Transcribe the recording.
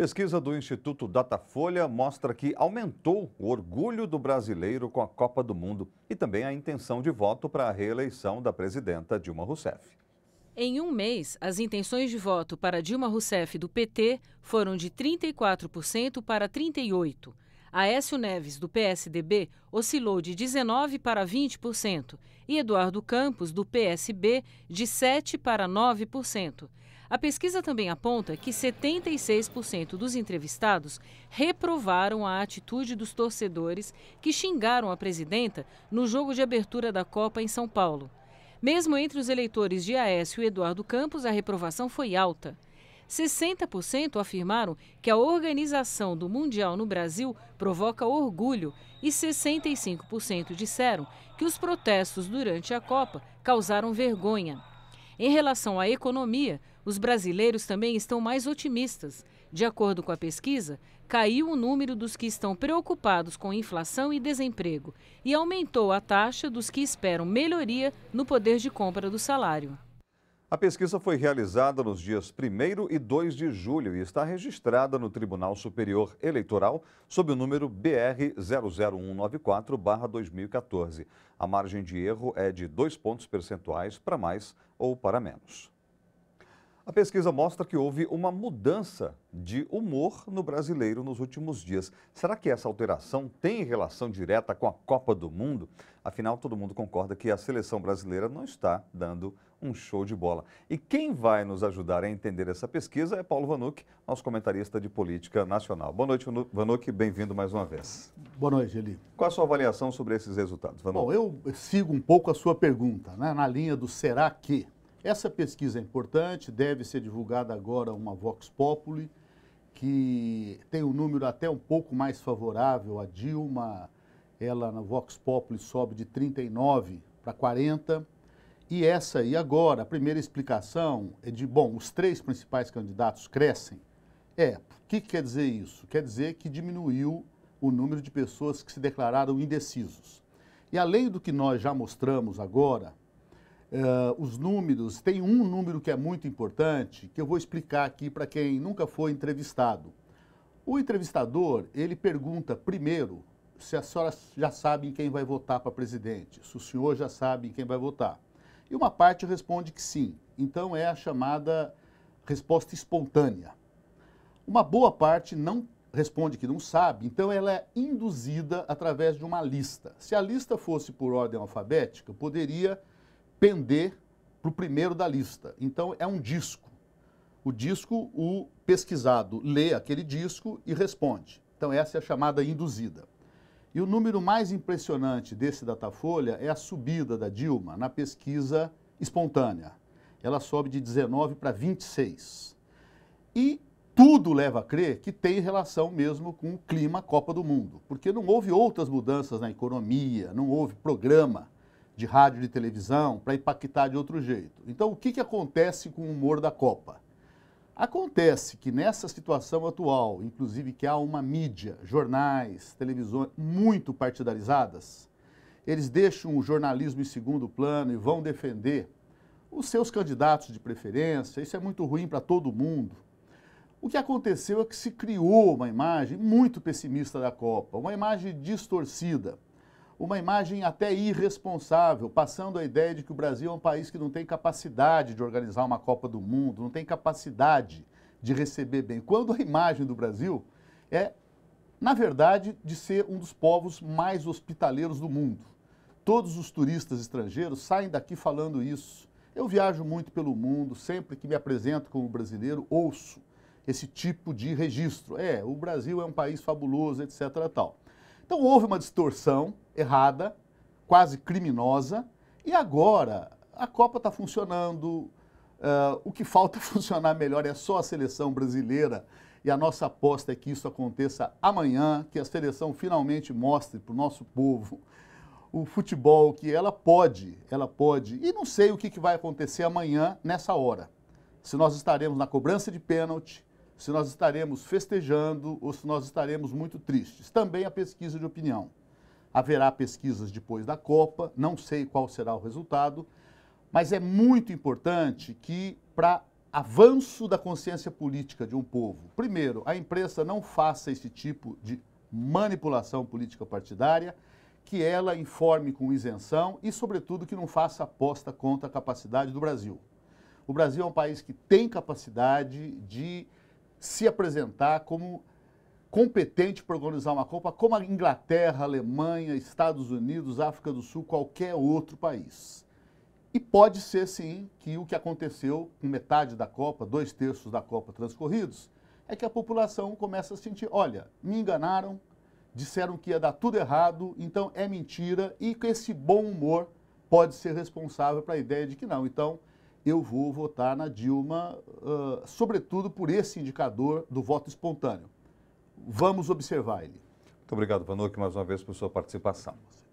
Pesquisa do Instituto Datafolha mostra que aumentou o orgulho do brasileiro com a Copa do Mundo e também a intenção de voto para a reeleição da presidenta Dilma Rousseff. Em um mês, as intenções de voto para Dilma Rousseff do PT foram de 34% para 38%. Aécio Neves, do PSDB, oscilou de 19% para 20% e Eduardo Campos, do PSB, de 7% para 9%. A pesquisa também aponta que 76% dos entrevistados reprovaram a atitude dos torcedores que xingaram a presidenta no jogo de abertura da Copa em São Paulo. Mesmo entre os eleitores de Aécio e Eduardo Campos, a reprovação foi alta. 60% afirmaram que a organização do Mundial no Brasil provoca orgulho e 65% disseram que os protestos durante a Copa causaram vergonha. Em relação à economia, os brasileiros também estão mais otimistas. De acordo com a pesquisa, caiu o número dos que estão preocupados com inflação e desemprego e aumentou a taxa dos que esperam melhoria no poder de compra do salário. A pesquisa foi realizada nos dias 1 e 2 de julho e está registrada no Tribunal Superior Eleitoral sob o número BR 00194-2014. A margem de erro é de dois pontos percentuais para mais ou para menos. A pesquisa mostra que houve uma mudança de humor no brasileiro nos últimos dias. Será que essa alteração tem relação direta com a Copa do Mundo? Afinal, todo mundo concorda que a seleção brasileira não está dando um show de bola. E quem vai nos ajudar a entender essa pesquisa é Paulo Vanuc, nosso comentarista de política nacional. Boa noite, Vanuc, bem-vindo mais uma vez. Boa noite, Eli. Qual a sua avaliação sobre esses resultados, Vanuc? Bom, eu sigo um pouco a sua pergunta, né, na linha do será que. Essa pesquisa é importante, deve ser divulgada agora uma Vox Populi, que tem um número até um pouco mais favorável a Dilma. Ela na Vox Populi sobe de 39 para 40. E essa aí agora, a primeira explicação é de, bom, os três principais candidatos crescem. É, o que, que quer dizer isso? Quer dizer que diminuiu o número de pessoas que se declararam indecisos. E além do que nós já mostramos agora, uh, os números, tem um número que é muito importante, que eu vou explicar aqui para quem nunca foi entrevistado. O entrevistador, ele pergunta primeiro se a senhora já sabe quem vai votar para presidente, se o senhor já sabe quem vai votar. E uma parte responde que sim. Então é a chamada resposta espontânea. Uma boa parte não responde que não sabe, então ela é induzida através de uma lista. Se a lista fosse por ordem alfabética, poderia pender para o primeiro da lista. Então, é um disco. O disco, o pesquisado lê aquele disco e responde. Então, essa é a chamada induzida. E o número mais impressionante desse Datafolha é a subida da Dilma na pesquisa espontânea. Ela sobe de 19 para 26. E tudo leva a crer que tem relação mesmo com o clima Copa do Mundo, porque não houve outras mudanças na economia, não houve programa de rádio, de televisão, para impactar de outro jeito. Então, o que, que acontece com o humor da Copa? Acontece que nessa situação atual, inclusive que há uma mídia, jornais, televisões muito partidarizadas, eles deixam o jornalismo em segundo plano e vão defender os seus candidatos de preferência. Isso é muito ruim para todo mundo. O que aconteceu é que se criou uma imagem muito pessimista da Copa, uma imagem distorcida uma imagem até irresponsável, passando a ideia de que o Brasil é um país que não tem capacidade de organizar uma Copa do Mundo, não tem capacidade de receber bem. Quando a imagem do Brasil é, na verdade, de ser um dos povos mais hospitaleiros do mundo. Todos os turistas estrangeiros saem daqui falando isso. Eu viajo muito pelo mundo, sempre que me apresento como brasileiro, ouço esse tipo de registro. É, o Brasil é um país fabuloso, etc. Tal. Então houve uma distorção errada, quase criminosa, e agora a Copa está funcionando. Uh, o que falta funcionar melhor é só a seleção brasileira. E a nossa aposta é que isso aconteça amanhã, que a seleção finalmente mostre para o nosso povo o futebol que ela pode, ela pode. E não sei o que, que vai acontecer amanhã nessa hora. Se nós estaremos na cobrança de pênalti, se nós estaremos festejando ou se nós estaremos muito tristes. Também a pesquisa de opinião. Haverá pesquisas depois da Copa, não sei qual será o resultado, mas é muito importante que, para avanço da consciência política de um povo, primeiro, a imprensa não faça esse tipo de manipulação política partidária, que ela informe com isenção e, sobretudo, que não faça aposta contra a capacidade do Brasil. O Brasil é um país que tem capacidade de se apresentar como competente para organizar uma Copa como a Inglaterra, Alemanha, Estados Unidos, África do Sul, qualquer outro país. E pode ser, sim, que o que aconteceu com metade da Copa, dois terços da Copa transcorridos, é que a população começa a sentir: olha, me enganaram, disseram que ia dar tudo errado, então é mentira, e esse bom humor pode ser responsável para a ideia de que não. Então, eu vou votar na Dilma, uh, sobretudo por esse indicador do voto espontâneo vamos observar ele. Muito obrigado, Vanuc, mais uma vez, por sua participação.